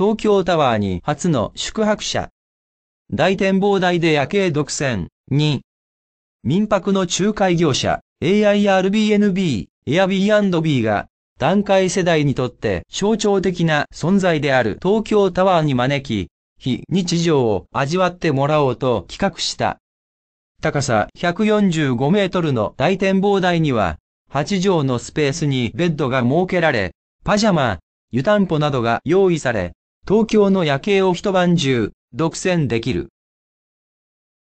東京タワーに初の宿泊者。大展望台で夜景独占。2。民泊の仲介業者、AIRBNB、Airbnb が、段階世代にとって象徴的な存在である東京タワーに招き、非日常を味わってもらおうと企画した。高さ145メートルの大展望台には、8畳のスペースにベッドが設けられ、パジャマ、湯たんぽなどが用意され、東京の夜景を一晩中、独占できる。